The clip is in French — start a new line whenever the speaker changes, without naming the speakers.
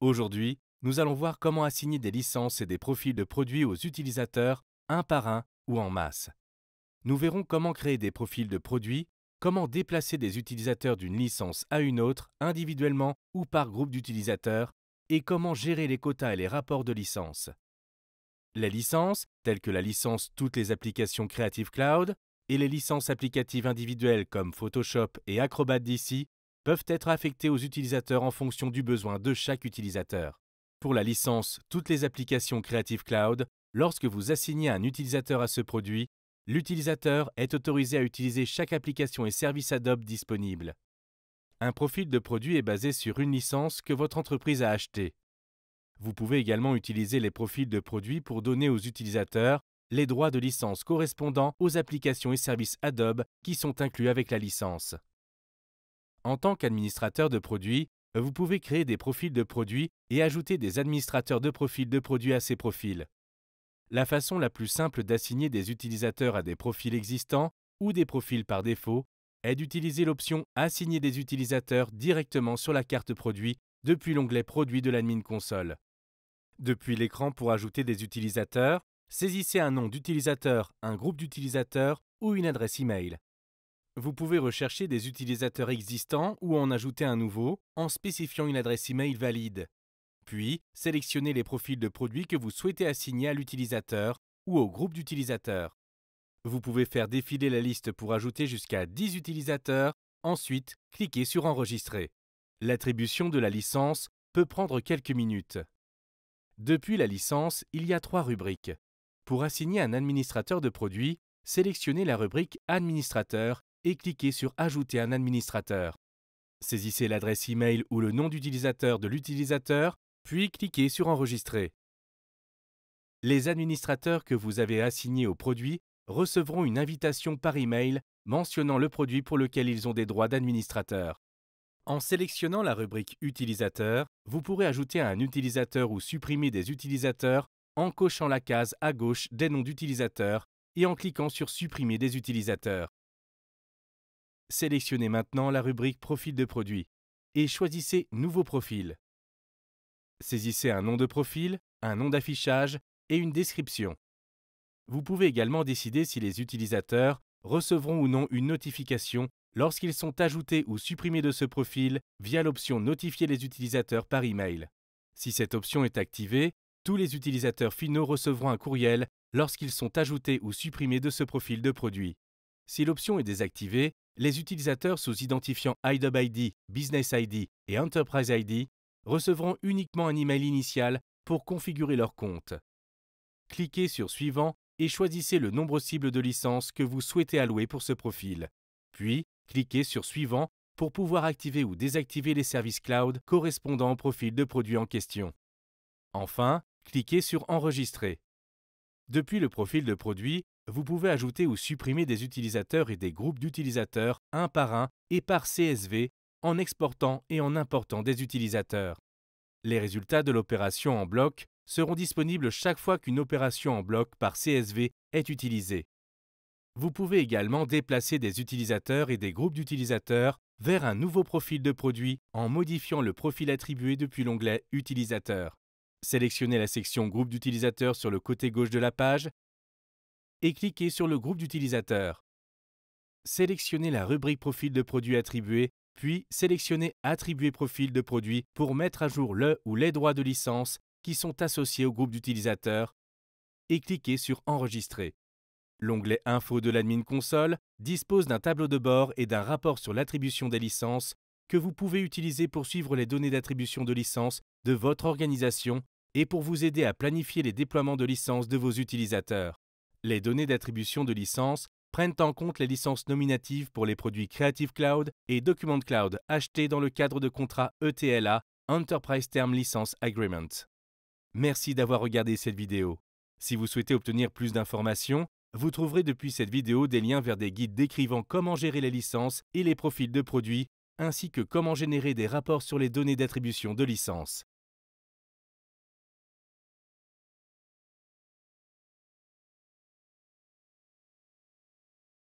Aujourd'hui, nous allons voir comment assigner des licences et des profils de produits aux utilisateurs, un par un ou en masse. Nous verrons comment créer des profils de produits, comment déplacer des utilisateurs d'une licence à une autre, individuellement ou par groupe d'utilisateurs, et comment gérer les quotas et les rapports de licence. Les licences, telles que la licence Toutes les applications Creative Cloud, et les licences applicatives individuelles comme Photoshop et Acrobat DC peuvent être affectés aux utilisateurs en fonction du besoin de chaque utilisateur. Pour la licence Toutes les applications Creative Cloud, lorsque vous assignez un utilisateur à ce produit, l'utilisateur est autorisé à utiliser chaque application et service Adobe disponible. Un profil de produit est basé sur une licence que votre entreprise a achetée. Vous pouvez également utiliser les profils de produits pour donner aux utilisateurs les droits de licence correspondant aux applications et services Adobe qui sont inclus avec la licence. En tant qu'administrateur de produits, euh, vous pouvez créer des profils de produits et ajouter des administrateurs de profils de produits à ces profils. La façon la plus simple d'assigner des utilisateurs à des profils existants ou des profils par défaut est d'utiliser l'option Assigner des utilisateurs directement sur la carte produit depuis l'onglet Produits de l'admin console. Depuis l'écran pour ajouter des utilisateurs, saisissez un nom d'utilisateur, un groupe d'utilisateurs ou une adresse e-mail. Vous pouvez rechercher des utilisateurs existants ou en ajouter un nouveau en spécifiant une adresse email valide. Puis, sélectionnez les profils de produits que vous souhaitez assigner à l'utilisateur ou au groupe d'utilisateurs. Vous pouvez faire défiler la liste pour ajouter jusqu'à 10 utilisateurs, ensuite cliquez sur Enregistrer. L'attribution de la licence peut prendre quelques minutes. Depuis la licence, il y a trois rubriques. Pour assigner un administrateur de produit, sélectionnez la rubrique Administrateur et cliquez sur Ajouter un administrateur. Saisissez l'adresse email ou le nom d'utilisateur de l'utilisateur, puis cliquez sur Enregistrer. Les administrateurs que vous avez assignés au produit recevront une invitation par email mentionnant le produit pour lequel ils ont des droits d'administrateur. En sélectionnant la rubrique Utilisateur, vous pourrez ajouter un utilisateur ou supprimer des utilisateurs en cochant la case à gauche des noms d'utilisateurs et en cliquant sur Supprimer des utilisateurs. Sélectionnez maintenant la rubrique Profil de produit et choisissez Nouveau profil. Saisissez un nom de profil, un nom d'affichage et une description. Vous pouvez également décider si les utilisateurs recevront ou non une notification lorsqu'ils sont ajoutés ou supprimés de ce profil via l'option Notifier les utilisateurs par email. Si cette option est activée, tous les utilisateurs finaux recevront un courriel lorsqu'ils sont ajoutés ou supprimés de ce profil de produit. Si l'option est désactivée, les utilisateurs sous identifiant iDubID, ID, Business ID et Enterprise ID recevront uniquement un email initial pour configurer leur compte. Cliquez sur Suivant et choisissez le nombre cible de licences que vous souhaitez allouer pour ce profil. Puis, cliquez sur Suivant pour pouvoir activer ou désactiver les services cloud correspondant au profil de produit en question. Enfin, cliquez sur Enregistrer. Depuis le profil de produit, vous pouvez ajouter ou supprimer des utilisateurs et des groupes d'utilisateurs un par un et par CSV en exportant et en important des utilisateurs. Les résultats de l'opération en bloc seront disponibles chaque fois qu'une opération en bloc par CSV est utilisée. Vous pouvez également déplacer des utilisateurs et des groupes d'utilisateurs vers un nouveau profil de produit en modifiant le profil attribué depuis l'onglet Utilisateur. Sélectionnez la section Groupe d'utilisateurs sur le côté gauche de la page et cliquez sur le groupe d'utilisateurs. Sélectionnez la rubrique Profil de produits attribué, puis sélectionnez Attribuer profil de produit pour mettre à jour le ou les droits de licence qui sont associés au groupe d'utilisateurs et cliquez sur Enregistrer. L'onglet Info de l'admin console dispose d'un tableau de bord et d'un rapport sur l'attribution des licences que vous pouvez utiliser pour suivre les données d'attribution de licence de votre organisation et pour vous aider à planifier les déploiements de licences de vos utilisateurs. Les données d'attribution de licences prennent en compte les licences nominatives pour les produits Creative Cloud et Document Cloud achetés dans le cadre de contrats ETLA, Enterprise Term License Agreement. Merci d'avoir regardé cette vidéo. Si vous souhaitez obtenir plus d'informations, vous trouverez depuis cette vidéo des liens vers des guides décrivant comment gérer les licences et les profils de produits, ainsi que comment générer des rapports sur les données d'attribution de licences.